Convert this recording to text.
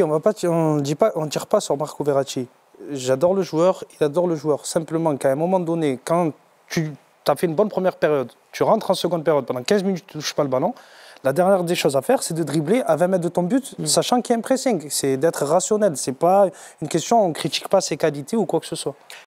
on ne on tire pas sur Marco Verratti. J'adore le joueur, il adore le joueur. Simplement qu'à un moment donné, quand tu as fait une bonne première période, tu rentres en seconde période, pendant 15 minutes, tu ne touches pas le ballon, la dernière des choses à faire, c'est de dribbler à 20 mètres de ton but, mm. sachant qu'il y a un pressing. C'est d'être rationnel. C'est pas une question, on critique pas ses qualités ou quoi que ce soit.